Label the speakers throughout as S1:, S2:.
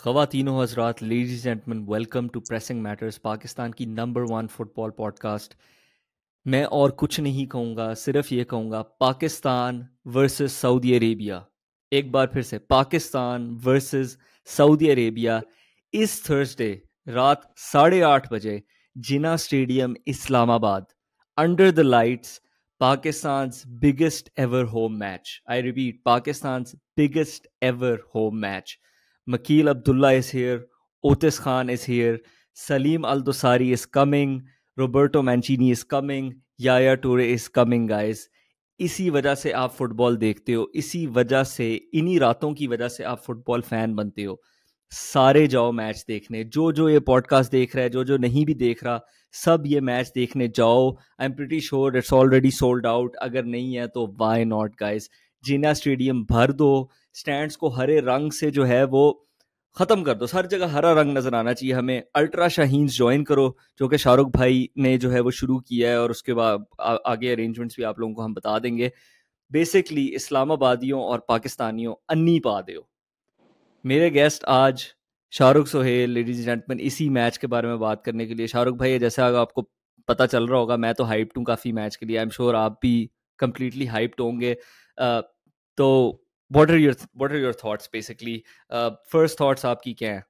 S1: खातिनों हजरात ladies gentleman welcome to pressing matters Pakistan की number one football podcast मैं और कुछ नहीं कहूँगा सिर्फ ये कहूँगा पाकिस्तान वर्सेस सऊदी अरेबिया एक बार फिर से पाकिस्तान वर्सेस सऊदी अरेबिया इस थर्सडे रात साढ़े आठ बजे Jinnah stadium Islamabad under the lights Pakistan biggest ever home match I repeat Pakistan biggest ever home match Makil Abdullah is here. Otis Khan is here. Salim Aldosari is coming. Roberto Mancini is coming. Yaya Toure is coming, guys. इसी वजह से आप football देखते हो इसी वजह से इन्हीं रातों की वजह से आप फुटबॉल फैन बनते हो सारे जाओ मैच देखने जो जो ये पॉडकास्ट देख रहा है जो जो नहीं भी देख रहा सब ये मैच देखने जाओ I am pretty sure it's already sold out अगर नहीं है तो why not guys Jinnah stadium भर दो स्टैंड्स को हरे रंग से जो है वो ख़त्म कर दो हर जगह हरा रंग नज़र आना चाहिए हमें अल्ट्रा शाहीन ज्वाइन करो जो कि शाहरुख भाई ने जो है वो शुरू किया है और उसके बाद आगे अरेंजमेंट्स भी आप लोगों को हम बता देंगे बेसिकली इस्लामाबादियों और पाकिस्तानियों अन्नी पा दो मेरे गेस्ट आज शाहरुख सोहेल लेडीज जेंटमैन इसी मैच के बारे में बात करने के लिए शाहरुख भाई जैसे अगर आपको पता चल रहा होगा मैं तो हाइप हूँ काफ़ी मैच के लिए आई एम श्योर आप भी कम्प्लीटली हाइप्ड होंगे तो what are your what are your thoughts basically first thoughts आपकी क्या हैं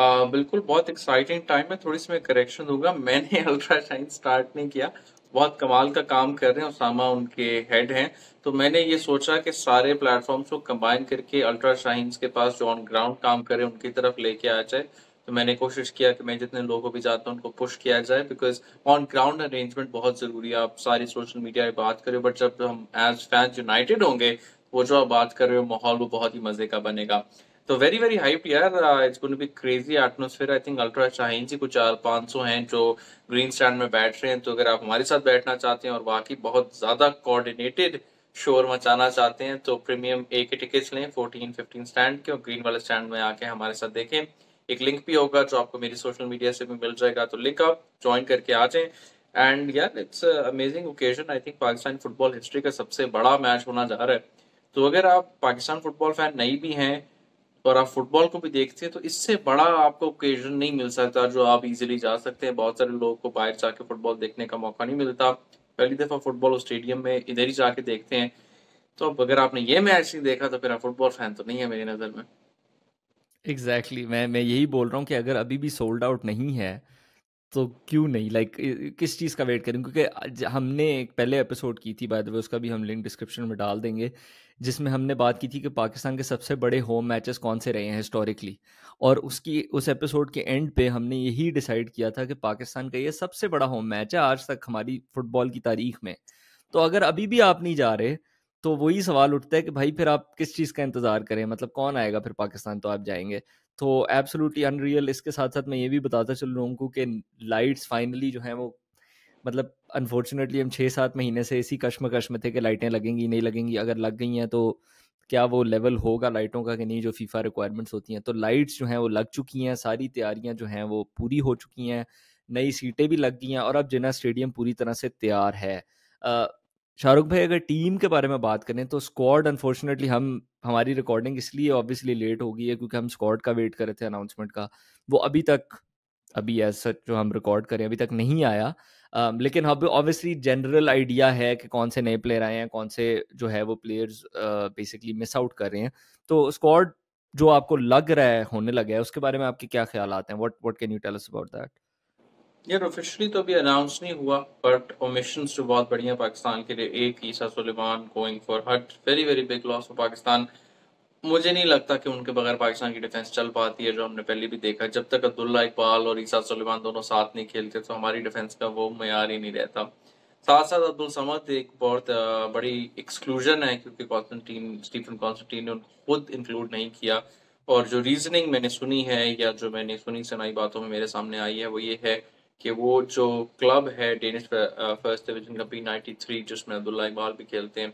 S2: Uh, बिल्कुल बहुत एक्साइटिंग टाइम है थोड़ी सी मैं करेक्शन दूंगा मैंने अल्ट्राशाइन स्टार्ट नहीं किया बहुत कमाल का काम कर रहे हैं उसामा उनके हेड हैं तो मैंने ये सोचा कि सारे प्लेटफॉर्म्स को कंबाइन करके अल्ट्रा शाइन्स के पास जो ऑन ग्राउंड काम कर रहे हैं उनकी तरफ लेके आ जाए तो मैंने कोशिश किया कि मैं जितने लोगों को भी जाता हूँ उनको पुश किया जाए बिकॉज ऑन ग्राउंड अरेंजमेंट बहुत ज़रूरी है आप सारी सोशल मीडिया पर बात करें बट जब हम एज फैंस यूनाइटेड होंगे वो जो आप बात कर रहे हो माहौल वो बहुत ही मज़े का बनेगा तो वेरी वेरी हाइप यार it's going be crazy atmosphere I think ultra Shaheen ji कुछ चार uh, पाँच सौ हैं जो ग्रीन स्टैंड में बैठ रहे हैं तो अगर आप हमारे साथ बैठना चाहते हैं और बाकी बहुत ज़्यादा कोऑर्डिनेटेड शोर मचाना चाहते हैं तो प्रीमियम ए के टिकट्स लें फोर्टीन फिफ्टीन स्टैंड के और ग्रीन वाले स्टैंड में आके हमारे साथ देखें एक लिंक भी होगा जो आपको मेरी सोशल मीडिया से भी मिल जाएगा तो लिंक आप ज्वाइन करके आ जाए एंड यार it's amazing occasion I think Pakistan football history का सबसे बड़ा मैच होना जा रहा है तो अगर आप पाकिस्तान फुटबॉल फैन नहीं भी हैं और आप फुटबॉल को भी देखते हैं तो इससे बड़ा आपको ओकेजन नहीं मिल सकता जो आप इजीली जा सकते हैं बहुत सारे लोगों को बाहर जाके फुटबॉल देखने का मौका नहीं मिलता पहली दफ़ा फुटबॉल स्टेडियम में इधर ही जाके देखते हैं तो अगर आपने ये मैच नहीं देखा तो फिर आप फुटबॉल फैन तो नहीं है मेरी नज़र में
S1: एग्जैक्टली exactly. मैं मैं यही बोल रहा हूँ कि अगर अभी भी सोल्ड आउट नहीं है तो क्यों नहीं लाइक like, किस चीज़ का वेट करें क्योंकि हमने एक पहले एपिसोड की थी बाय द वे उसका भी हम लिंक डिस्क्रिप्शन में डाल देंगे जिसमें हमने बात की थी कि पाकिस्तान के सबसे बड़े होम मैचेस कौन से रहे हैं हिस्टोरिकली और उसकी उस एपिसोड के एंड पे हमने यही डिसाइड किया था कि पाकिस्तान का ये सबसे बड़ा होम मैच है आज तक हमारी फुटबॉल की तारीख में तो अगर अभी भी आप नहीं जा रहे तो वही सवाल उठता है कि भाई फिर आप किस चीज़ का इंतज़ार करें मतलब कौन आएगा फिर पाकिस्तान तो आप जाएंगे तो एब्सोल्युटली अनरियल इसके साथ साथ मैं ये भी बताता चल लोगों को कि लाइट्स फाइनली जो है वो मतलब अनफॉर्चुनेटली हम छः सात महीने से इसी कश्म में थे कि लाइटें लगेंगी नहीं लगेंगी अगर लग गई हैं तो क्या वो लेवल होगा लाइटों का कि नहीं जो फीफा रिक्वायरमेंट्स होती हैं तो लाइट्स जो हैं वो लग चुकी हैं सारी तैयारियां जो हैं वो पूरी हो चुकी हैं नई सीटें भी लग गई हैं और अब जिना स्टेडियम पूरी तरह से तैयार है शाहरुख भाई अगर टीम के बारे में बात करें तो स्क्वाड अनफॉर्चुनेटली हम हमारी रिकॉर्डिंग इसलिए ऑब्वियसली लेट हो गई है क्योंकि हम स्क्वाड का वेट कर रहे थे अनाउंसमेंट का वो अभी तक अभी ऐसा सच जो हम रिकॉर्ड करें अभी तक नहीं आया um, लेकिन ऑब्वियसली जनरल आइडिया है कि कौन से नए प्लेयर आए हैं कौन से जो है वो प्लेयर्स बेसिकली मिस आउट कर रहे हैं तो स्क्वाड जो आपको लग रहा है होने लगा है उसके बारे में आपके क्या ख्याल आते हैं what what can you tell us about that
S2: यार ऑफिशियली तो अभी अनाउंस नहीं हुआ बट ओमिशन तो बहुत बढ़िया पाकिस्तान के लिए एक ईसा सुलेमान गोइंग फॉर हट very very big loss for Pakistan मुझे नहीं लगता कि उनके बगैर पाकिस्तान की डिफेंस चल पाती है जो हमने पहले भी देखा जब तक अब्दुल्ला इकबाल और ईसा सुलेमान दोनों साथ नहीं खेलते तो हमारी डिफेंस का वो मैार ही नहीं रहता साथ साथ अब्दुल समद एक बहुत बड़ी एक्सक्लूजन है क्योंकि कॉन्स्टेंटीन स्टीफन कॉन्स्टेंटीन ने उनको खुद इंक्लूड नहीं किया और जो रीजनिंग मैंने सुनी है या जो मैंने सुनी सुनाई बातों में मेरे सामने आई है वो ये है कि वो जो क्लब है डेनिश फर्स्ट डिवीजन का बी नाइन्टी थ्री जिसमें अब्दुल्ला इकबाल भी खेलते हैं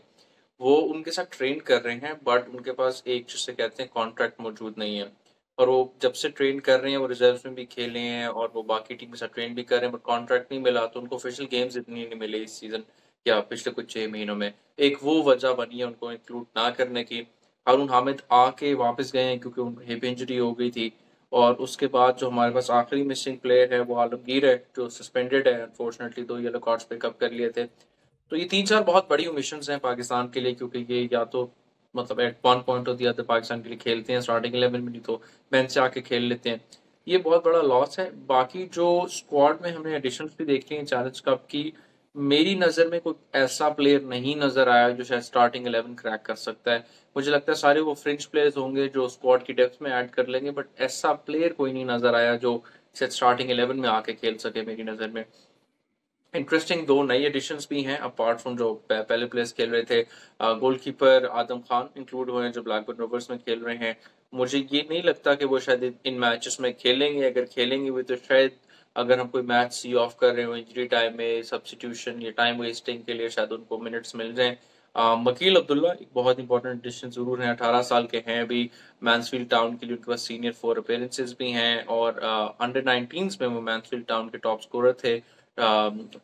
S2: वो उनके साथ ट्रेन कर रहे हैं बट उनके पास एक जिससे कहते हैं कॉन्ट्रैक्ट मौजूद नहीं है और वो जब से ट्रेन कर रहे हैं वो रिजर्व में भी खेले हैं और वो बाकी टीम के साथ ट्रेन भी कर रहे हैं बट कॉन्ट्रैक्ट नहीं मिला तो उनको ऑफिशियल गेम्स इतनी नहीं मिले इस सीज़न या पिछले कुछ छः महीनों में एक वो वजह बनी है उनको इंक्लूड ना करने की अरुण हामिद आके वापस गए हैं क्योंकि उनको हिप इंजरी हो गई थी और उसके बाद जो हमारे पास आखिरी मिसिंग प्लेयर है वो आलमगीर है जो सस्पेंडेड है अनफॉर्चुनेटली दो येलो कार्ड्स पिकअप कर लिए थे तो ये तीन चार बहुत बड़ी मिशन हैं पाकिस्तान के लिए क्योंकि ये या तो मतलब एट वन पॉइंट होती है पाकिस्तान के लिए खेलते हैं स्टार्टिंग इलेवन में नहीं तो बेंच से आके खेल लेते हैं ये बहुत बड़ा लॉस है बाकी जो स्क्वाड में हमने एडिशन भी देख ली है चैलेंज कप की मेरी नज़र में कोई ऐसा प्लेयर नहीं नज़र आया जो शायद स्टार्टिंग इलेवन क्रैक कर सकता है मुझे लगता है सारे वो फ्रेंच प्लेयर्स होंगे जो स्क्वाड की डेप्थ में ऐड कर लेंगे बट ऐसा प्लेयर कोई नहीं नज़र आया जो शायद स्टार्टिंग इलेवन में आके खेल सके मेरी नज़र में इंटरेस्टिंग दो नई एडिशन भी हैं अपार्ट फ्रॉम जो पहले प्लेयर्स खेल रहे थे गोलकीपर आदम खान इंक्लूड हुए हैं जो ब्लैकबर्न रोवर्स में खेल रहे हैं मुझे ये नहीं लगता कि वो शायद इन मैचेस में खेलेंगे अगर खेलेंगे भी तो शायद अगर हम कोई मैच सी ऑफ कर रहे हो इंजरी टाइम में सब्सिट्यूशन या टाइम वेस्टिंग के लिए शायद उनको मिनट्स मिल जाए मकील अब्दुल्ला एक बहुत इंपॉर्टेंट डिसीजन जरूर है अठारह साल के हैं अभी मैंसफील्ड टाउन के लिए उनके पास सीनियर फोर अपेयरेंसेज भी हैं और अंडर नाइनटीन में वो मैंसफील्ड टाउन के टॉप स्कोर थे आ,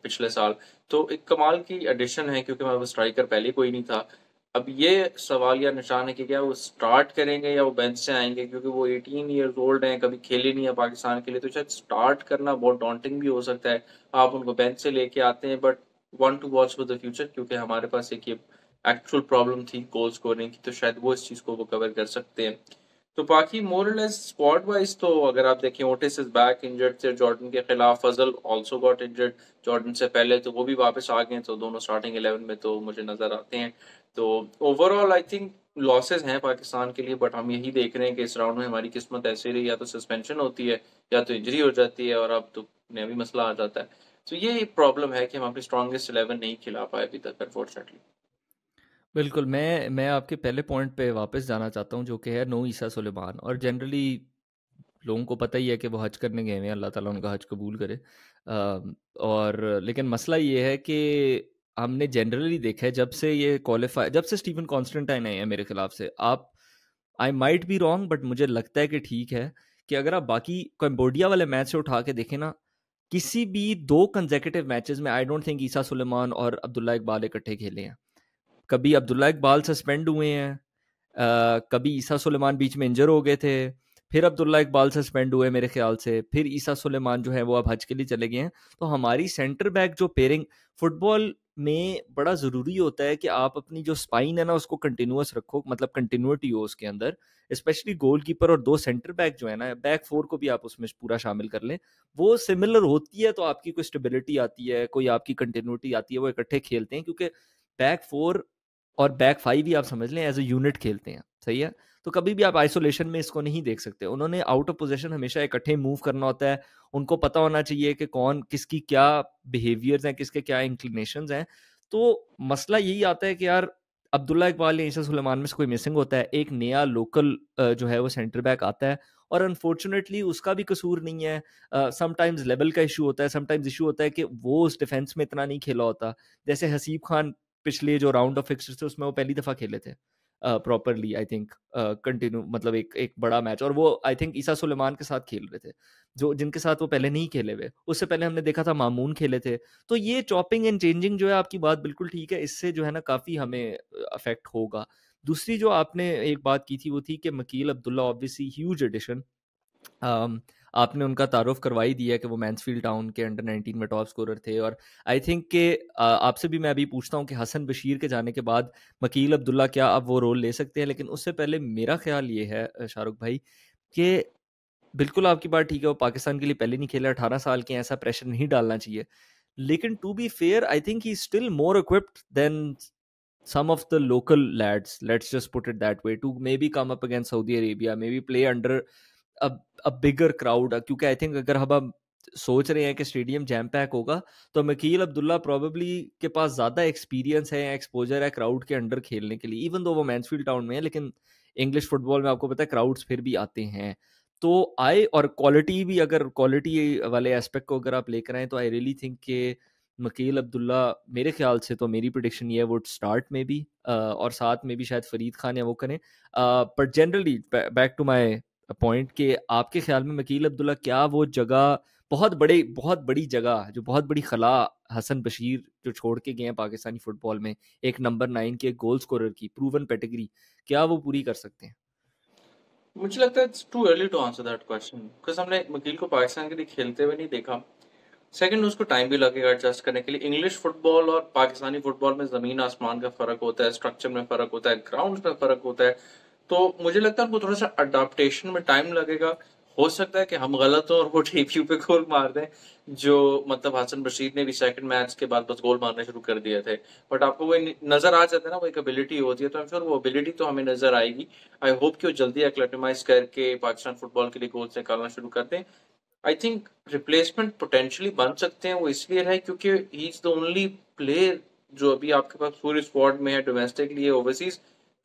S2: पिछले साल तो एक कमाल की एडिशन है क्योंकि हमारे स्ट्राइकर पहले कोई नहीं था अब ये सवाल या निशान है कि क्या वो स्टार्ट करेंगे या वो बेंच से आएंगे क्योंकि वो 18 ईयर ओल्ड हैं कभी खेले नहीं है पाकिस्तान के लिए तो शायद स्टार्ट करना बहुत डॉन्टिंग भी हो सकता है आप उनको बेंच से लेके आते हैं but one to watch for the future क्योंकि हमारे पास एक ये एक्चुअल प्रॉब्लम थी गोल स्कोरिंग की तो शायद वो इस चीज़ को वो कवर कर सकते हैं तो बाकी मोरलेस स्क्वाड वाइज तो अगर आप देखें ओटिस इज बैक इंजर्ड थे जॉर्डन के खिलाफ Fazal also got injured Jordan से पहले तो वो भी वापस आ गए तो दोनों स्टार्टिंग इलेवन में तो मुझे नजर आते हैं तो ओवरऑल आई थिंक लॉसेज हैं पाकिस्तान के लिए बट हम यही देख रहे हैं कि इस राउंड में हमारी किस्मत ऐसी रही या तो सस्पेंशन होती है या तो इंजरी हो जाती है और अब तो नया भी मसला आ जाता है तो ये प्रॉब्लम है कि हम अपनी स्ट्रॉन्गेस्ट इलेवन नहीं खिला पाए अभी तक अनफॉर्चुनेटली
S1: बिल्कुल, मैं मैं आपके पहले पॉइंट पे वापस जाना चाहता हूँ जो कि है नो ईसा सुलेमान और जनरली लोगों को पता ही है कि वो हज करने गए हुए हैं अल्लाह ताला उनका हज कबूल करे आ, और लेकिन मसला ये है कि हमने जनरली देखा है जब से ये क्वालिफाई जब से स्टीफन कॉन्स्टेंटाइन आए हैं मेरे खिलाफ से आप I might be wrong but मुझे लगता है कि ठीक है कि अगर आप बाकी कंबोडिया वाले मैच से उठा के देखें ना किसी भी दो कंजेकेटिव मैचेस में I don't think Isa Suleman और अब्दुल्ला इकबाल इकट्ठे खेले हैं कभी अब्दुल्ला इकबाल सस्पेंड हुए हैं कभी ईसा सुलेमान बीच में इंजर हो गए थे फिर अब्दुल्ला इकबाल सस्पेंड हुए मेरे ख्याल से फिर ईसा सुलेमान जो है वो अब हज के लिए चले गए हैं तो हमारी सेंटर बैक जो पेयरिंग फुटबॉल में बड़ा ज़रूरी होता है कि आप अपनी जो स्पाइन है ना उसको कंटिन्यूस रखो मतलब कंटिन्यूटी हो उसके अंदर स्पेशली गोल कीपर और दो सेंटर बैक जो है ना बैक फोर को भी आप उसमें पूरा शामिल कर लें वो सिमिलर होती है तो आपकी कोई स्टेबिलिटी आती है कोई आपकी कंटिन्यूटी आती है वो इकट्ठे खेलते हैं क्योंकि बैक फोर और बैक फाइव ही आप समझ लें एज ए यूनिट खेलते हैं सही है तो कभी भी आप आइसोलेशन में इसको नहीं देख सकते उन्होंने आउट ऑफ पोजिशन हमेशा इकट्ठे मूव करना होता है उनको पता होना चाहिए कि कौन किसकी क्या बिहेवियर्स हैं किसके क्या इंक्लिनेशन हैं तो मसला यही आता है कि यार अब्दुल्ला इकबाल या ईसा सुलेमान में से कोई मिसिंग होता है एक नया लोकल जो है वो सेंटर बैक आता है और अनफॉर्चुनेटली उसका भी कसूर नहीं है समटाइम्स लेवल का इशू होता है समटाइम्स इशू होता है कि वो उस डिफेंस में इतना नहीं खेला होता जैसे हसीब खान पिछले जो राउंड ऑफ फिक्सर्स थे उसमें वो पहली दफा खेले थे प्रॉपरली आई थिंक कंटिन्यू मतलब एक एक बड़ा मैच और वो आई थिंक ईसा सुलेमान के साथ खेल रहे थे जो जिनके साथ वो पहले नहीं खेले हुए उससे पहले हमने देखा था मामून खेले थे तो ये चॉपिंग एंड चेंजिंग जो है आपकी बात बिल्कुल ठीक है इससे जो है ना काफ़ी हमें अफेक्ट होगा दूसरी जो आपने एक बात की थी वो थी कि Makil Abdullah obviously huge addition आपने उनका तारुफ करवाई दिया कि वो मैंसफील्ड टाउन के अंडर नाइनटीन में टॉप स्कोरर थे और आई थिंक के आपसे भी मैं अभी पूछता हूँ कि हसन बशीर के जाने के बाद मकील अब्दुल्ला क्या अब वो रोल ले सकते हैं लेकिन उससे पहले मेरा ख्याल ये है शाहरुख भाई कि बिल्कुल आपकी बात ठीक है वो पाकिस्तान के लिए पहले नहीं खेला अठारह साल के ऐसा प्रेशर नहीं डालना चाहिए लेकिन to be fair I think he still more equipped than the local lads let's just put it that way to maybe come up against Saudi Arabia maybe play under a bigger crowd क्योंकि I think अगर हम अब सोच रहे हैं कि stadium jam pack होगा तो मकील अब्दुल्ला प्रोबेबली के पास ज़्यादा एक्सपीरियंस है एक्सपोजर है क्राउड के अंडर खेलने के लिए इवन दो वो मैंसफील्ड टाउन में है लेकिन इंग्लिश फुटबॉल में आपको पता है क्राउड्स फिर भी आते हैं तो आए और क्वालिटी भी अगर क्वालिटी वाले एस्पेक्ट को अगर आप लेकर आए तो आई रियली थिंक के मकील अब्दुल्ला मेरे ख्याल से तो मेरी प्रडिक्शन ये है वो स्टार्ट में भी और साथ में भी शायद फरीद खान या वो करें but generally back to my point कि आपके ख्याल में वकील अब्दुल्ला क्या वो जगह बहुत बड़े बहुत बड़ी जगह जो बहुत बड़ी खला हसन बशीर जो छोड़ के गए हैं पाकिस्तानी फुटबॉल में एक नंबर नाइन के गोल स्कोरर की प्रूवन पेटेगरी क्या वो पूरी कर सकते हैं
S2: मुझे लगता है it's too early to answer that question because हमने वकील को पाकिस्तान के लिए खेलते हुए नहीं देखा सेकंड उसको टाइम भी लगेगा एडजस्ट करने के लिए इंग्लिश फुटबॉल और पाकिस्तानी फुटबॉल में जमीन आसमान का फर्क होता है स्ट्रक्चर में फर्क होता है ग्राउंड में फर्क होता है तो मुझे लगता है उनको थोड़ा सा अडाप्टेशन में टाइम लगेगा हो सकता है कि हम गलत हो और वो डेब्यू पे गोल मार दें जो मतलब हसन बशीर ने भी सेकंड मैच के बाद बस गोल मारने शुरू कर दिए थे बट आपको वो नज़र आ जाता है ना वो एक एबिलिटी होती है तो आई श्योर वो एबिलिटी तो हमें नज़र आएगी आई होप कि वो जल्दी एक्लेटमाइज करके पाकिस्तान फुटबॉल के लिए गोल्स निकालना शुरू कर दें आई थिंक रिप्लेसमेंट पोटेंशली बन सकते हैं वो इसलिए है क्योंकि he is the only player जो अभी आपके पास पूरे स्क्वाड में है डोमेस्टिकली ओवरसीज़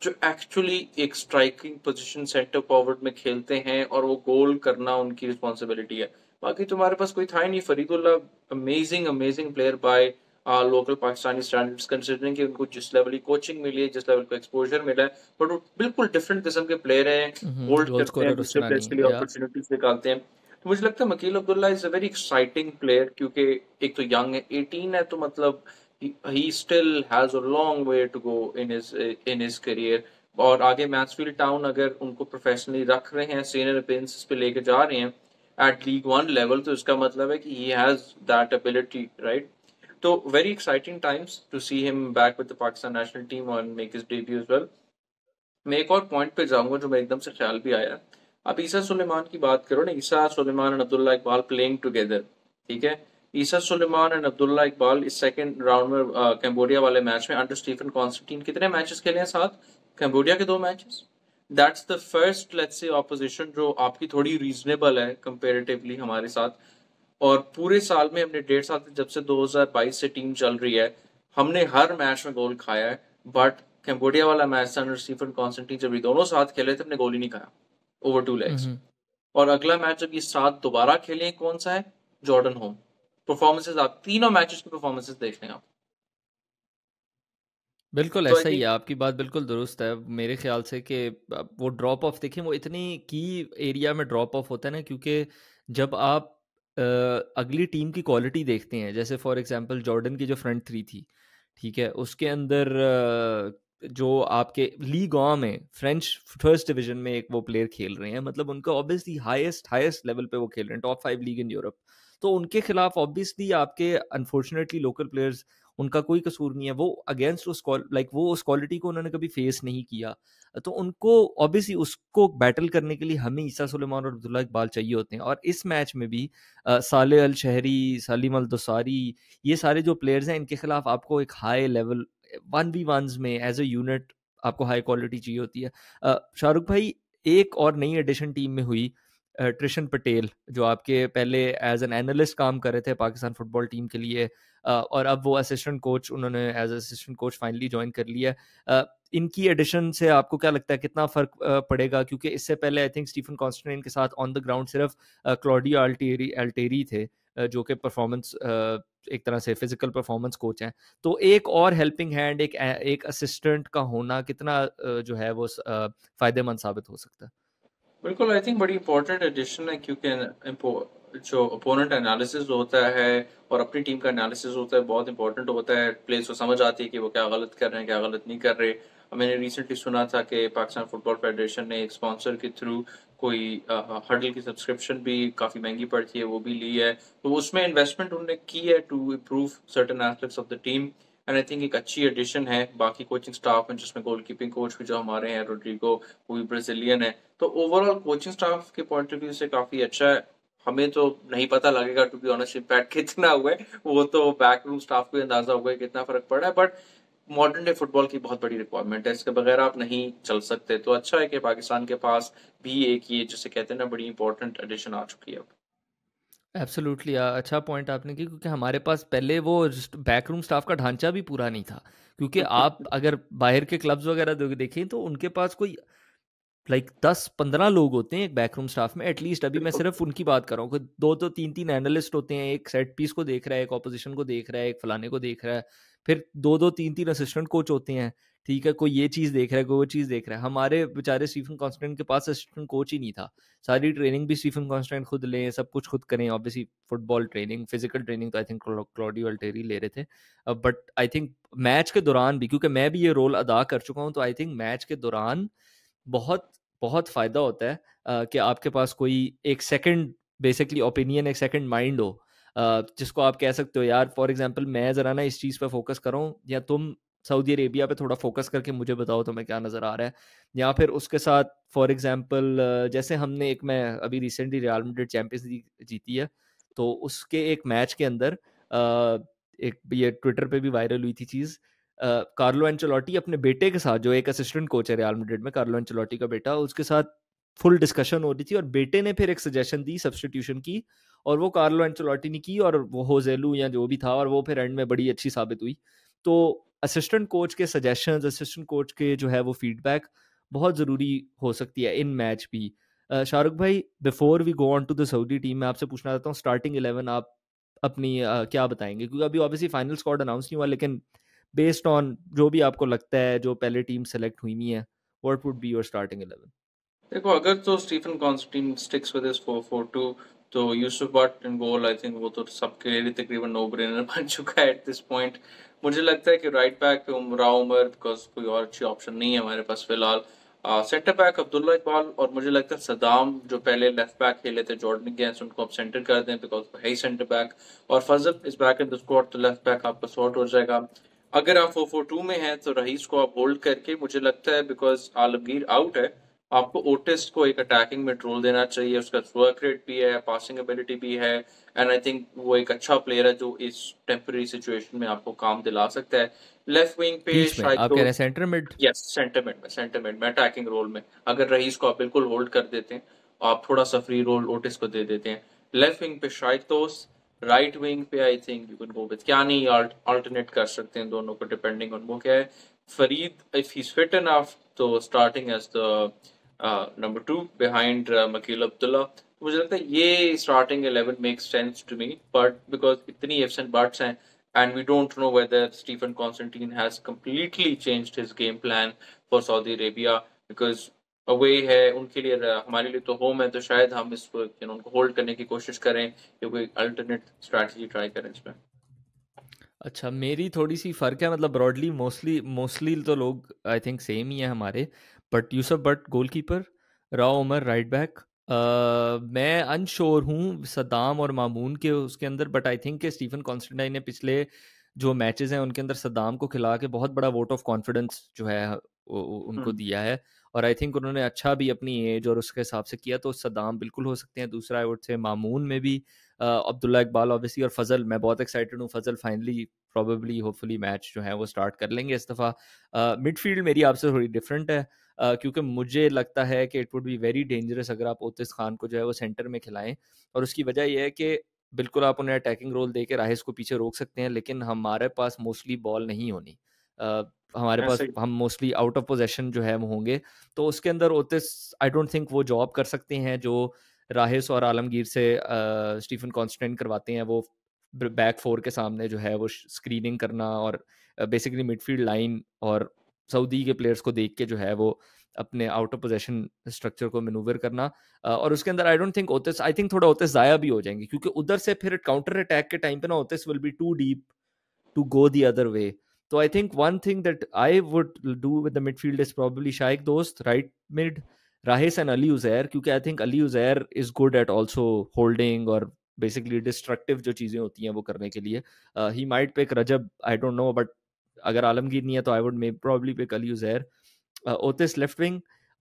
S2: जो एक्चुअली एक स्ट्राइकिंग पोजीशन सेंटर फॉरवर्ड में खेलते हैं और वो गोल करना उनकी रिस्पॉन्सिबिलिटी है बाकी तुम्हारे तो पास कोई था ही नहीं Faridullah amazing amazing player by local Pakistani standards considering कि उनको जिस लेवल की कोचिंग मिली है जिस लेवल को एक्सपोजर मिला है बट वो बिल्कुल डिफरेंट किस्म के प्लेयर हैं गोल्ड हम्म, अपॉर्चुनिटीज निकालते हैं तो मुझे लगता है Maqeel Abdullah is a very exciting player क्योंकि एक तो यंग है एटीन है तो मतलब he, he still has a long way to go in his in his career और आगे मैथ्सफील्ड टाउन अगर उनको प्रोफेशनली रख रहे हैं सीनियर अपीयरेंसेस पे लेके जा रहे हैं एट लीग वन लेवल तो इसका मतलब है कि he has that ability right तो very exciting times to see him back with the Pakistan national team और make his debut as well मैं एक और पॉइंट पे जाऊंगा जो मेरे एकदम से ख्याल भी आया अब ईसा सुलेमान की बात करो ना Isa Suleman and Abdullah Iqbal playing together ठीक है ईसा सुलेमान एंड अब्दुल्ला इकबाल इस सेकंड राउंड में कैम्बोडिया uh, वाले मैच में अंडर स्टीफन कॉन्स्टेंटीन कितने मैचेस खेले हैं साथ कैम्बोडिया के दो matches that's the first let's say opposition जो आपकी थोड़ी रीजनेबल है कंपेरेटिवली हमारे साथ और पूरे साल में हमने डेढ़ साल जब से 2022 से टीम चल रही है हमने हर मैच में गोल खाया है बट कैम्बोडिया वाला मैच था अंडर स्टीफन कॉन्स्टेंटीन जब दोनों साथ खेले थे हमने गोल ही नहीं खाया ओवर टू लेग्स और अगला मैच जब ये साथ दोबारा खेले कौन सा है जॉर्डन होम परफॉर्मेंसेस आप तीनों मैचेस की परफॉर्मेंसेस देख लें आप
S1: बिल्कुल तो ऐसा ही है आपकी बात बिल्कुल दुरुस्त है मेरे ख्याल से कि वो ड्रॉप ऑफ देखें वो इतनी की एरिया में ड्रॉप ऑफ होता है ना क्योंकि जब आप अगली टीम की क्वालिटी देखते हैं जैसे फॉर एग्जांपल जॉर्डन की जो फ्रंट थ्री थी ठीक है उसके अंदर जो आपके ली गांव में फ्रेंच फर्स्ट डिवीजन में एक वो प्लेयर खेल रहे हैं मतलब उनका ऑब्वियसली हाईएस्ट हाईएस्ट लेवल पे वो खेल रहे हैं top five league in Europe तो उनके खिलाफ ऑब्वियसली आपके अनफॉर्चुनेटली लोकल प्लेयर्स उनका कोई कसूर नहीं है वो अगेंस्ट उस लाइक वो उस क्वालिटी को उन्होंने कभी फेस नहीं किया तो उनको ऑब्वियसली उसको बैटल करने के लिए हमें ईसा सुलेमान और अब्दुल्ला इकबाल चाहिए होते हैं और इस मैच में भी साले अल शहरी सलीम अल दोसारी ये सारे जो प्लेयर्स हैं इनके खिलाफ आपको एक high level one v one में एज ए यूनिट आपको हाई क्वालिटी चाहिए होती है शाहरुख भाई एक और नई एडिशन टीम में हुई ट्रिशन पटेल जो आपके पहले एज एन एनालिस्ट काम कर रहे थे पाकिस्तान फुटबॉल टीम के लिए और अब वो असिस्टेंट कोच उन्होंने as assistant coach finally join कर लिया इनकी एडिशन से आपको क्या लगता है कितना फर्क पड़ेगा क्योंकि इससे पहले आई थिंक स्टीफन कॉन्स्टेंट के साथ ऑन द ग्राउंड सिर्फ क्लॉडियो अल्टेरी अल्टेरी थे जो कि परफॉर्मेंस एक तरह से फिजिकल परफॉर्मेंस कोच हैं तो एक और हेल्पिंग हैंड एक एक असिस्टेंट का होना कितना जो है वो फायदेमंद साबित हो सकता है
S2: बिल्कुल आई थिंक बड़ी इंपॉर्टेंट एडिशन है क्योंकि जो अपोनेंट एनालिसिस होता है और अपनी टीम का एनालिसिस होता है बहुत इंपॉर्टेंट होता है प्लेयर्स को समझ आती है कि वो क्या गलत कर रहे हैं क्या गलत नहीं कर रहे मैंने रिसेंटली सुना था कि पाकिस्तान फुटबॉल फेडरेशन ने एक स्पॉन्सर के थ्रू कोई हडल की सब्सक्रिप्शन भी काफ़ी महंगी पड़ती है वो भी ली है तो उसमें इन्वेस्टमेंट उन्होंने की है to improve certain aspects of the team and I think एक अच्छी एडिशन है बाकी कोचिंग स्टाफ में जिसमें गोल कीपिंग कोच भी जो हमारे हैं रोड्रिगो वो भी ब्राजीलियन है तो ओवरऑल कोचिंग स्टाफ के पॉइंट ऑफ व्यू से काफी अच्छा है हमें तो नहीं पता लगेगा टू बी ऑनेस्ट इम्पैक्ट कितना हुआ है वो तो बैक रूम स्टाफ को अंदाजा हुआ है कितना फर्क पड़ा है बट मॉडर्न डे फुटबॉल की बहुत बड़ी रिक्वायरमेंट है इसके बगैर आप नहीं चल सकते तो अच्छा है कि पाकिस्तान के पास भी एक ये जिसे कहते हैं ना बड़ी इंपॉर्टेंट एडिशन आ चुकी है
S1: एब्सोल्युटली अच्छा पॉइंट आपने की क्योंकि हमारे पास पहले वो बैकरूम स्टाफ का ढांचा भी पूरा नहीं था क्योंकि आप अगर बाहर के क्लब्स वगैरह देखें तो उनके पास कोई लाइक दस पंद्रह लोग होते हैं एक बैकरूम स्टाफ में एटलीस्ट अभी मैं सिर्फ उनकी बात कर रहा हूँ दो तो तीन तीन एनालिस्ट होते हैं एक सेट पीस को देख रहा है एक ऑपोजिशन को देख रहा है एक फलाने को देख रहा है फिर दो दो तीन तीन असिस्टेंट कोच होते हैं ठीक है कोई ये चीज़ देख रहा है कोई वो चीज़ देख रहा है हमारे बेचारे स्टीफन कॉन्स्टेंट के पास असिस्टेंट कोच ही नहीं था सारी ट्रेनिंग भी स्टीफन कॉन्स्टेंट खुद लें सब कुछ खुद करें obviously football training physical training तो आई थिंक क्लॉडियो अल्टेरी ले रहे थे बट आई थिंक मैच के दौरान भी क्योंकि मैं भी ये रोल अदा कर चुका हूँ तो आई थिंक मैच के दौरान बहुत बहुत फ़ायदा होता है कि आपके पास कोई एक सेकंड बेसिकली ओपिनियन एक सेकंड माइंड हो जिसको आप कह सकते हो यार फॉर एग्जांपल मैं ज़रा ना इस चीज़ पर फोकस करूँ या तुम सऊदी अरेबिया पे थोड़ा फोकस करके मुझे बताओ तुम्हें तो क्या नज़र आ रहा है या फिर उसके साथ फॉर एग्जांपल जैसे हमने एक मैं अभी recently Real Madrid Champions League जीती है तो उसके एक मैच के अंदर एक ये ट्विटर पे भी वायरल हुई थी चीज़ कार्लो चलोटी अपने बेटे के साथ जो एक असिस्टेंट कोच है रियल मेड्रिड में कार्लो एंचोलॉटी का बेटा उसके साथ फुल डिस्कशन हो रही थी और बेटे ने फिर एक सजेशन दी सब्सटीट्यूशन की और वो कार्लो एंचोलॉटी ने की और वो होजेलू या जो भी था और वो फिर एंड में बड़ी अच्छी साबित हुई तो असिस्टेंट कोच के सजेशन असिस्टेंट कोच के जो है वो फीडबैक बहुत ज़रूरी हो सकती है इन मैच भी शाहरुख भाई before we go on to the Saudi team मैं आपसे पूछना चाहता हूँ स्टार्टिंग इलेवन आप अपनी आ, क्या बताएंगे क्योंकि अभी ऑब्वियसली फाइनल स्कॉड अनाउंस नहीं हुआ लेकिन बेस्ड ऑन जो भी आपको लगता है जो पहले टीम सेलेक्ट हुई हुई है what would be your starting 11
S2: देखो अगर तो Stephen Constantine sticks with his 442 तो Yusuf Butt in goal I think वो तो सबके लिए तकरीबन नो ब्रेनर बन चुका है एट दिस पॉइंट मुझे लगता है कि राइट बैक पे उमरा उमर बिकॉज कोई और अच्छी ऑप्शन नहीं है हमारे पास फिलहाल सेंटर बैक अब्दुल्ला इकबाल और मुझे लगता है सदाम जो पहले लेफ्ट बैक खेले थे जॉर्डन गेंस उनको आप सेंटर कर दें बिकॉज है ही सेंटर बैक और Fazal is back in the squad तो लेफ्ट बैक आपका शॉर्ट हो जाएगा अगर आप फोर टू में हैं तो रईस को आप होल्ड करके मुझे लगता है बिकॉज आलमगीर आउट है आपको ओटिस को एक अटैकिंग में ट्रोल देना चाहिए उसका वर्क रेट भी है पासिंग एबिलिटी भी है एंड आई थिंक वो एक अच्छा प्लेयर है जो इस टेम्पररी सिचुएशन में आपको काम दिला सकता है लेफ्ट विंग पे आप centre mid yes centre mid में सेंटर मिड में अटैकिंग रोल में अगर रईस को आप बिल्कुल होल्ड कर देते हैं आप थोड़ा सा फ्री रोल ओटिस को दे देते हैं लेफ्ट विंग पे शायद दोस्त तो राइट विंग पे I think you can go with क्या नहीं अल्टरनेट कर सकते हैं दोनों को डिपेंडिंग ऑन वो क्या है Fareed if he fit enough तो starting as the number two behind Maqeel Abdullah तो मुझे लगता है ये starting eleven makes sense to me but because इतनी एफ्स एंड बट्स हैं and we don't know whether Stephen Constantine has completely changed his game plan for Saudi Arabia because away है उनके लिए हमारे लिए तो होम है तो शायद हम इसको उनको होल्ड करने की कोशिश करें या कोई अल्टरनेट स्ट्रैटेजी ट्राई करें इसमें
S1: अच्छा मेरी थोड़ी सी फ़र्क है मतलब ब्रॉडली मोस्टली मोस्टली तो लोग आई थिंक सेम ही है हमारे but Yusuf Butt goalkeeper Rao Umar right back मैं अनशोर हूँ सदाम और मामून के उसके अंदर but I think Stephen Constantine ने पिछले जो मैचेस हैं उनके अंदर सदाम को खिला के बहुत बड़ा वोट ऑफ कॉन्फिडेंस जो है उनको हम्म। दिया है और आई थिंक उन्होंने अच्छा भी अपनी एज और उसके हिसाब से किया तो सदाम बिल्कुल हो सकते हैं दूसरा आई वुड से मामून में भी अब्दुल्ला इकबाल ऑब्वियसली और फजल मैं बहुत एक्साइटेड हूँ Fazal finally probably hopefully match जो है वो स्टार्ट कर लेंगे इस दफ़ा मिडफील्ड मेरी आपसे थोड़ी डिफरेंट है Uh, क्योंकि मुझे लगता है कि it would be very dangerous अगर आप ओतिस खान को जो है वो सेंटर में खिलाएं और उसकी वजह यह है कि बिल्कुल आप उन्हें अटैकिंग रोल दे के राहिस को पीछे रोक सकते हैं लेकिन हमारे पास मोस्टली बॉल नहीं होनी uh, हमारे पास हम मोस्टली आउट ऑफ पोजेशन जो है वो होंगे तो उसके अंदर ओतिस आई डोंट थिंक वो जॉब कर सकते हैं जो राहिस और आलमगीर से स्टीफन कॉन्स्टेंट करवाते हैं वो बैक फोर के सामने जो है वो स्क्रीनिंग करना और बेसिकली मिडफील्ड लाइन और सऊदी के प्लेयर्स को देख के जो है वो अपने आउट ऑफ पोजेशन स्ट्रक्चर को मेनूवर करना और उसके अंदर I don't think Otis I think थोड़ा ओतिस ज़ाया भी हो जाएंगे क्योंकि उधर से फिर काउंटर अटैक के टाइम पे ना Otis will be too deep to go the other way तो I think one thing that I would do with the midfield is probably Shayek Dost right mid Rahis and Ali Uzair क्योंकि I think Ali Uzair is good at also holding और basically destructive जो चीज़ें होती हैं वो करने के लिए he might pick Rajab I don't know but अगर आलमगीर नहीं है तो आई would may probably pick Ali Uzair Otis left wing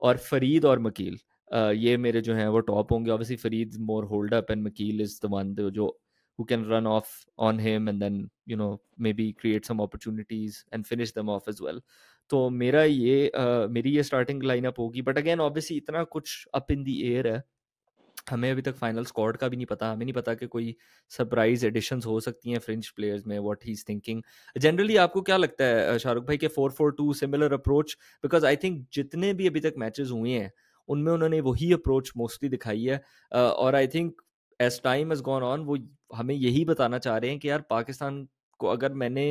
S1: और फरीद और मकील uh, ये मेरे जो हैं वो टॉप होंगे obviously Fareed more hold up and Maqeel is the one जो who can run off on him and then you know maybe create some opportunities and finish them off as well तो मेरा ये uh, मेरी ये स्टार्टिंग लाइनअप होगी but again obviously इतना कुछ up in the air है हमें अभी तक फाइनल स्कॉड का भी नहीं पता हमें नहीं पता कि कोई सरप्राइज एडिशंस हो सकती हैं फ्रेंच प्लेयर्स में what he is thinking generally आपको क्या लगता है शाहरुख भाई के four four two similar approach because I think जितने भी अभी तक मैचेस हुए हैं उनमें उन्होंने वही अप्रोच मोस्टली दिखाई है और I think as time as gone on वो हमें यही बताना चाह रहे हैं कि यार पाकिस्तान को अगर मैंने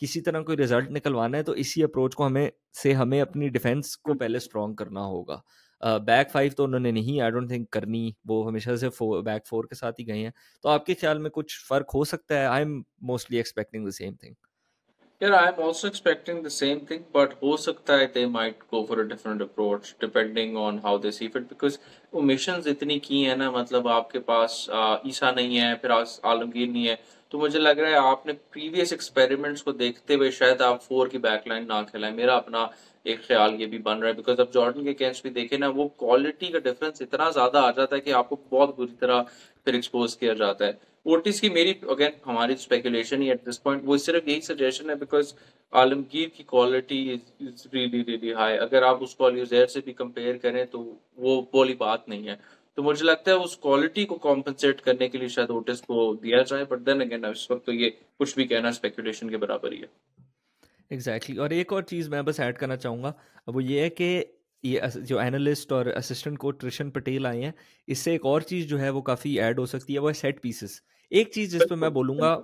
S1: किसी तरह कोई रिजल्ट निकलवाना है तो इसी अप्रोच को हमें से हमें अपनी डिफेंस को हम्म। पहले स्ट्रॉन्ग करना होगा बैक uh, फाइव तो उन्होंने नहीं आई डोंट थिंक करनी वो हमेशा से फो, बैक फोर के साथ ही गए हैं तो आपके ख्याल में कुछ फर्क हो सकता है I am mostly expecting the same thing
S2: Yeah, I'm also expecting the same thing, but हो सकता है they might go for a different approach depending on how they see fit because वो missions इतनी की है ना मतलब आपके पास ईसा नहीं है फिर आलमगीर नहीं है तो मुझे लग रहा है आपने प्रीवियस एक्सपेरिमेंट्स को देखते हुए शायद आप फोर की बैकलाइन ना खिलाएं मेरा अपना एक ख्याल ये भी बन रहा है बिकॉज अब जॉर्डन के अगेंस्ट भी देखे ना वो क्वालिटी का डिफरेंस इतना ज्यादा आ जाता है कि आपको बहुत बुरी तरह फिर एक्सपोज किया जाता है ओटिस की मेरी अगेन हमारी स्पेकुलेशन ही एट दिस पॉइंट वो सिर्फ यही सजेशन है बिकॉज आलमगीर की quality is really really high अगर आप उसको अल्यूजैर से भी कंपेयर करें तो वो बोली बात नहीं है तो मुझे लगता है उस क्वालिटी को कॉम्पनसेट करने के लिए शायद ओटिस को दिया जाए बट देन अगेन इस वक्त तो ये कुछ भी कहना स्पेकुलेशन के बराबर ही है
S1: एग्जैक्टली exactly. और एक और चीज़ मैं बस ऐड करना चाहूँगा वो ये है कि ये जो एनालिस्ट और असिस्टेंट कोच रिशन पटेल आए हैं इससे एक और चीज जो है वो काफी ऐड हो सकती है वो है सेट पीसेस एक चीज जिस पे मैं बोलूंगा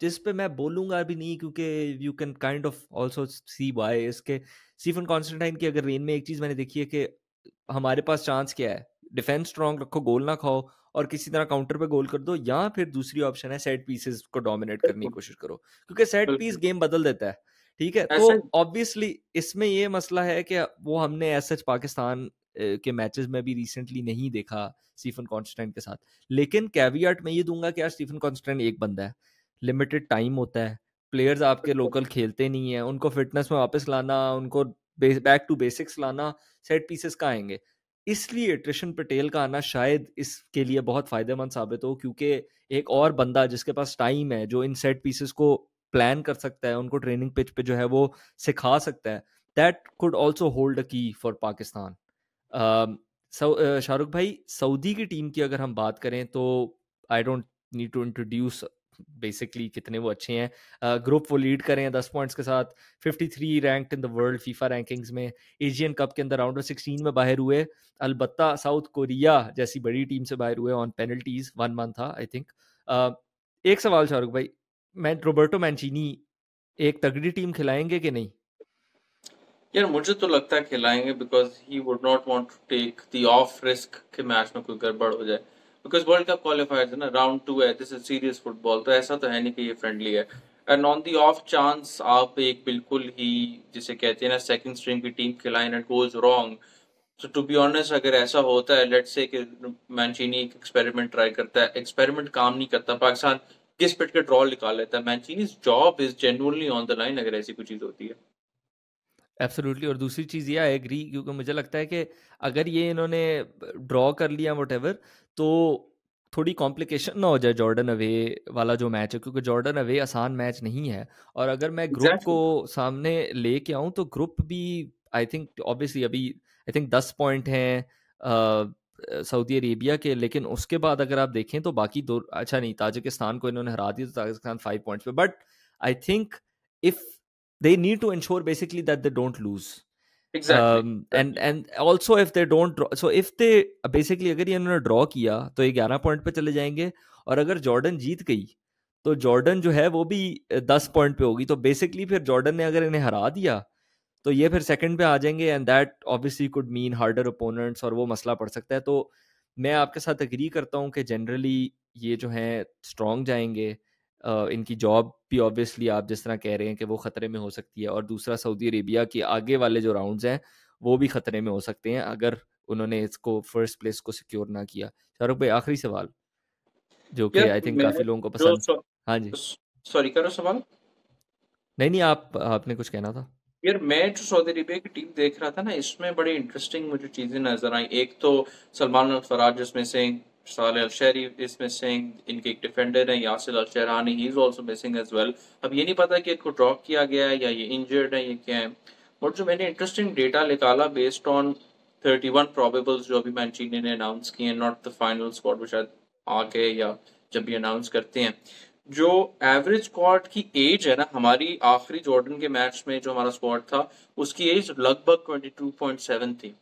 S1: जिस पे मैं बोलूंगा अभी नहीं क्योंकि you can kind of also see by इसके स्टीफन कॉन्स्टेंटाइन की अगर रेन में एक चीज मैंने देखी है कि हमारे पास चांस क्या है डिफेंस स्ट्रांग रखो गोल ना खाओ और किसी तरह काउंटर पे गोल कर दो या फिर दूसरी ऑप्शन है सेट पीसेस को डोमिनेट करने की कोशिश करो क्योंकि सेट पीस गेम बदल देता है ठीक है तो ऑब्वियसली इसमें ये मसला है कि वो हमने एस एच पाकिस्तान के मैचेस में भी रिसेंटली नहीं देखा स्टीफन कॉन्स्टेंट के साथ लेकिन कैवियट में ये दूंगा कि यार स्टीफन कॉन्स्टेंट एक बंदा है लिमिटेड टाइम होता है प्लेयर्स आपके लोकल खेलते नहीं है उनको फिटनेस में वापस लाना उनको बैक टू बेसिक्स लाना सेट पीसेस का आएंगे इसलिए ट्रिशन पटेल का आना शायद इसके लिए बहुत फायदेमंद साबित हो क्योंकि एक और बंदा जिसके पास टाइम है जो इन सेट पीसेस को प्लान कर सकता है उनको ट्रेनिंग पिच पे जो है वो सिखा सकता है that could also hold a key for Pakistan Shahrukh भाई सऊदी की टीम की अगर हम बात करें तो I don't need to introduce basically कितने वो अच्छे हैं ग्रुप uh, वो लीड करें दस पॉइंट्स के साथ fifty three rank in the world FIFA rankings में एशियन कप के अंदर राउंड ऑफ सिक्सटीन में बाहर हुए अलबत् साउथ कोरिया जैसी बड़ी टीम से बाहर हुए ऑन पेनल्टीज वन मंथ था आई थिंक uh, एक सवाल शाहरुख भाई मैं रोबर्टो मैंचिनी एक तगड़ी टीम खिलाएंगे कि नहीं
S2: यार मुझे तो लगता है खिलाएंगे because he would not want to take the of risk के मैच में कोई गड़बड़ हो जाए बिकॉज वर्ल्ड कप क्वालिफायर है ना राउंड टू है दिस इज सीरियस फुटबॉल तो ऐसा तो है नहीं कि ये फ्रेंडली है and on the off chance आप एक बिल्कुल ही जिसे कहते हैं ना सेकंड स्ट्रिंग की टीम खिलाएं एंड गोज रॉन्ग तो टू बी ऑनेस्ट अगर ऐसा होता है लेट्स से कि मैंशिनी एक्सपेरिमेंट ट्राई करता है एक्सपेरिमेंट काम नहीं करता पाकिस्तान किस पिट के ड्रॉल निकाल लेता है Mancini's job is genuinely on the line अगर ऐसी कोई चीज होती है
S1: एब्सोल्युटली और दूसरी चीज़ ये आई एग्री क्योंकि मुझे लगता है कि अगर ये इन्होंने ड्रॉ कर लिया वट तो थोड़ी कॉम्प्लिकेशन ना हो जाए जॉर्डन अवे वाला जो मैच है क्योंकि जॉर्डन अवे आसान मैच नहीं है और अगर मैं ग्रुप exactly. को सामने लेके आऊँ तो ग्रुप भी आई थिंक ऑब्वियसली अभी आई थिंक दस पॉइंट हैं सऊदी अरेबिया के लेकिन उसके बाद अगर आप देखें तो बाकी दो अच्छा नहीं ताजिकिस्तान को इन्होंने हरा दिया तो ताजिकिस्तान फाइव पॉइंट्स पे but I think if they need to ensure basically that they don't lose exactly um, and and also if they don't draw, so अगर इन्होंने ड्रॉ किया तो ये 11 पॉइंट पे चले जाएंगे और अगर जॉर्डन जीत गई तो जॉर्डन जो है वो भी दस पॉइंट पे होगी तो बेसिकली फिर जॉर्डन ने अगर इन्हें हरा दिया तो ये फिर सेकंड पे आ जाएंगे and that obviously could mean harder opponents और वो मसला पड़ सकता है तो मैं आपके साथ एग्री करता हूँ कि जनरली ये जो हैं स्ट्रॉन्ग जाएंगे Uh, इनकी जॉब भी ऑब्वियसली आप जिस तरह कह रहे हैं कि वो ख़तरे में हो सकती है और दूसरा सऊदी अरेबिया के आगे वाले जो राउंड्स हैं वो भी ख़तरे में हो सकते हैं अगर उन्होंने इसको फर्स्ट प्लेस को सिक्योर ना किया शाहरुख भाई आखिरी सवाल जो कि आई थिंक काफ़ी लोगों को पसंद हाँ जी
S2: सॉरी करो सवाल
S1: नहीं नहीं आप आपने कुछ कहना था
S2: यार मैं जो सऊदी अरेबिया की टीम देख रहा था ना इसमें बड़ी इंटरेस्टिंग मुझे चीज़ें नज़र आई एक तो सलमान फराज जिसमें सिंह साल अल शहरी इसमें सिंह इनके एक डिफेंडर है Yasser al Shahrani he is also missing as well अब ये नहीं पता कि इनको ड्रॉप किया गया है या ये इंजर्ड है ये क्या है और जो मैंने इंटरेस्टिंग डेटा निकाला based on thirty one probables जो अभी चीनी ने अनाउंस किए हैं नॉट द फाइनल स्पॉट वो शायद आके या जब भी अनाउंस करते हैं जो एवरेज स्क्वाड की एज है ना हमारी आखिरी जॉर्डन के मैच में जो हमारा स्क्वाड था उसकी एज लगभग 22.7 थी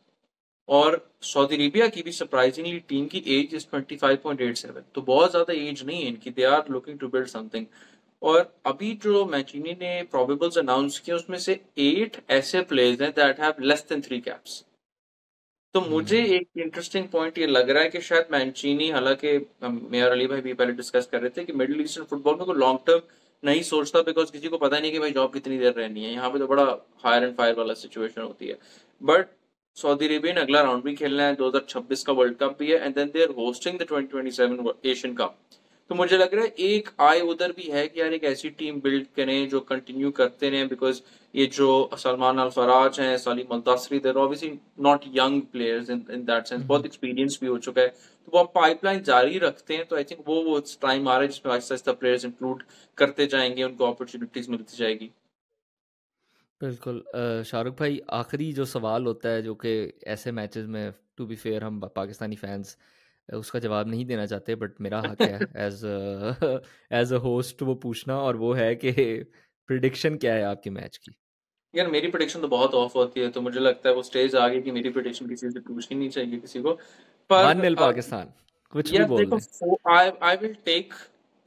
S2: और सऊदी अरेबिया की भी सरप्राइजिंगली टीम की एज इज 25.87 तो बहुत ज्यादा एज नहीं है इनकी they are looking to build something और अभी जो मैचिनी ने प्रोबेबल्स अनाउंस किए उसमें से एट ऐसे प्लेयर्स हैं that have less than three caps तो हम्म, मुझे हम्म। एक इंटरेस्टिंग पॉइंट ये लग रहा है कि शायद मैनचीनी हालांकि मेयर अली भाई भी पहले डिस्कस कर रहे थे कि मिडिल ईस्टर्न फुटबॉल में कोई लॉन्ग टर्म नहीं सोचता बिकॉज किसी को पता नहीं कि भाई जॉब कितनी देर रहनी है यहाँ पे तो बड़ा हायर एंड फायर वाला सिचुएशन होती है बट सऊदी अरेबिया ने अगला राउंड भी खेलना है दो का वर्ल्ड कप भी है and then they are hosting the 2027 Asian Cup तो मुझे लग रहा है एक आय उधर भी है कि यार एक ऐसी टीम बिल्ड करें जो कंटिन्यू करते रहे बिकॉज ये जो सलमान अल फराज हैं Salem Aldawsari there obviously not young players in in that sense बहुत एक्सपीरियंस mm-hmm. भी हो चुका है तो वो पाइपलाइन जारी रखते हैं तो आई थिंक वो वो टाइम आ रहा है जिसमें आहिस्ता आहिस्ता प्लेयर्स इंक्लूड करते जाएंगे उनको अपॉर्चुनिटीज मिलती जाएगी
S1: बिल्कुल शाहरुख भाई आखिरी जो सवाल होता है जो कि ऐसे मैचेस में टू बी फेयर हम पाकिस्तानी फैंस उसका जवाब नहीं देना चाहते बट मेरा हक है एज एज अ होस्ट वो पूछना और वो है कि प्रिडिक्शन क्या है आपके मैच की
S2: यार मेरी प्रिडिक्शन तो बहुत ऑफ होती है तो मुझे लगता है वो स्टेज आ गई कि मेरी प्रिडिक्शन किसी से पूछनी नहीं चाहिए किसी को
S1: पर वन नील हाँ, पाकिस्तान
S2: कुछ भी बोल देखो I I will take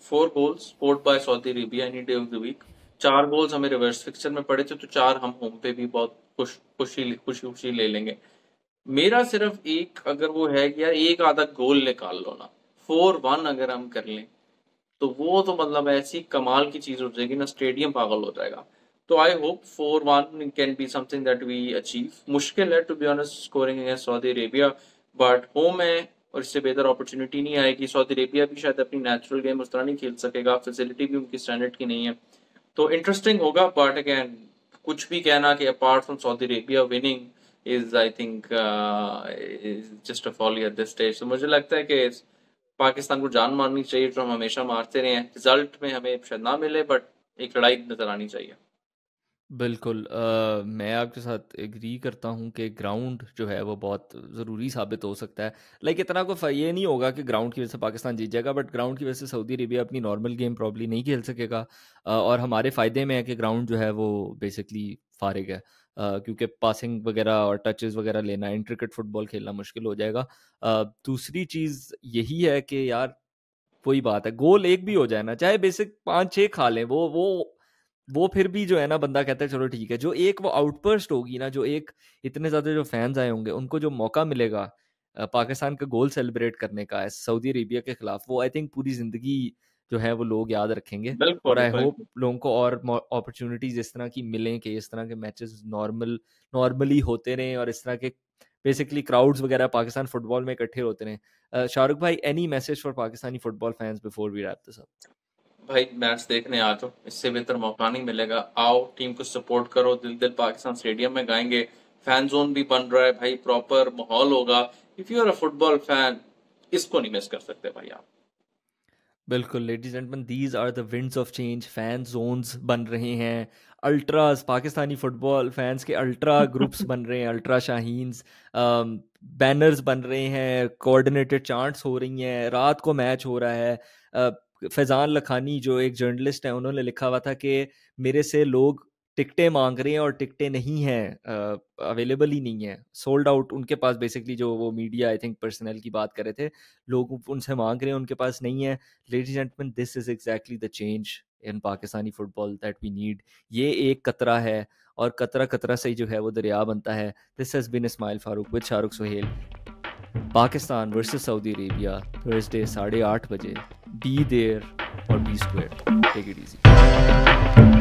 S2: four goals scored by Saudi Arabia any day of the week चार गोल्स हमें रिवर्स फिक्सचर में पड़े थे तो चार हम होम पे भी बहुत खुश खुशी खुशी खुशी ले लेंगे मेरा सिर्फ एक अगर वो है कि यार एक आधा गोल निकाल लो ना फोर वन अगर हम कर लें तो वो तो मतलब ऐसी कमाल की चीज हो जाएगी ना स्टेडियम पागल हो जाएगा तो I hope four one can be something that we achieve मुश्किल है to be honest scoring against Saudi Arabia but home है और इससे बेहतर अपॉर्चुनिटी नहीं आएगी सऊदी अरेबिया भी शायद अपनी नेचुरल गेम उस तरह नहीं खेल सकेगा फैसिलिटी भी उनकी स्टैंडर्ड की नहीं है तो इंटरेस्टिंग होगा बट अगैन कुछ भी कहना कि apart from Saudi Arabia winning is I think just a folly at this stage तो मुझे लगता है कि पाकिस्तान को जान मारनी चाहिए जो हम हमेशा मारते रहे हैं रिजल्ट में हमें शायद ना मिले बट एक लड़ाई नजर आनी चाहिए
S1: बिल्कुल आ, मैं आपके साथ एग्री करता हूँ कि ग्राउंड जो है वो बहुत ज़रूरी साबित हो सकता है लाइक इतना कोई ये नहीं होगा कि ग्राउंड की वजह से पाकिस्तान जीत जाएगा बट ग्राउंड की वजह से सऊदी अरेबिया अपनी नॉर्मल गेम प्रॉब्ली नहीं खेल सकेगा आ, और हमारे फ़ायदे में है कि ग्राउंड जो है वो बेसिकली फारिग है क्योंकि पासिंग वगैरह और टचेस वगैरह लेना इंट्रिकेट फुटबॉल खेलना मुश्किल हो जाएगा दूसरी चीज़ यही है कि यार कोई बात है गोल एक भी हो जाए ना चाहे बेसिक पांच छः खा लें वो वो वो फिर भी जो है ना बंदा कहता है चलो ठीक है जो एक वो आउटपर्स्ट होगी ना जो एक इतने ज़्यादा जो फैंस आए होंगे उनको जो मौका मिलेगा पाकिस्तान का गोल सेलिब्रेट करने का है सऊदी अरेबिया के खिलाफ वो आई थिंक पूरी ज़िंदगी जो है वो लोग याद रखेंगे और आई होप लोगों को और अपॉर्चुनिटीज इस तरह की मिलें कि इस तरह के मैचेस नॉर्मल नॉर्मली होते रहे और इस तरह के बेसिकली क्राउड्स वगैरह पाकिस्तान फुटबॉल में इकट्ठे होते रहे शाहरुख भाई any message for Pakistani football fans before we wrap this up
S2: भाई मैच देखने आ जाओ इससे बेहतर मौका नहीं मिलेगा आओ टीम को सपोर्ट करो दिल दिल पाकिस्तान स्टेडियम में गाएंगे फैन जोन भी बन रहा है भाई प्रॉपर माहौल होगा if you are a football fan इसको नहीं मिस कर सकते भाई आप
S1: बिल्कुल ladies and these are the winds of change fan zones बन रहे हैं अल्ट्राज पाकिस्तानी फुटबॉल फैंस के अल्ट्रा ग्रुप्स बन रहे हैं अल्ट्रा शाहीन बैनर्स बन रहे हैं कोऑर्डिनेटेड चांट्स हो रही हैं रात को मैच हो रहा है फैज़ान uh, लखानी जो एक जर्नलिस्ट हैं उन्होंने लिखा हुआ था कि मेरे से लोग टिकटें मांग रहे हैं और टिकटें नहीं हैं अवेलेबल ही नहीं है सोल्ड आउट उनके पास बेसिकली जो वो मीडिया आई थिंक पर्सनल की बात कर रहे थे लोग उनसे मांग रहे हैं उनके पास नहीं है ladies gentlemen this is exactly the change in Pakistani football that we need ये एक कतरा है और कतरा कतरा से ही जो है वो दरिया बनता है this has been Ismail Farooq with Shahrukh Suhail Pakistan versus Saudi Arabia Thursday साढ़े आठ बजे बी देर और be square take it easy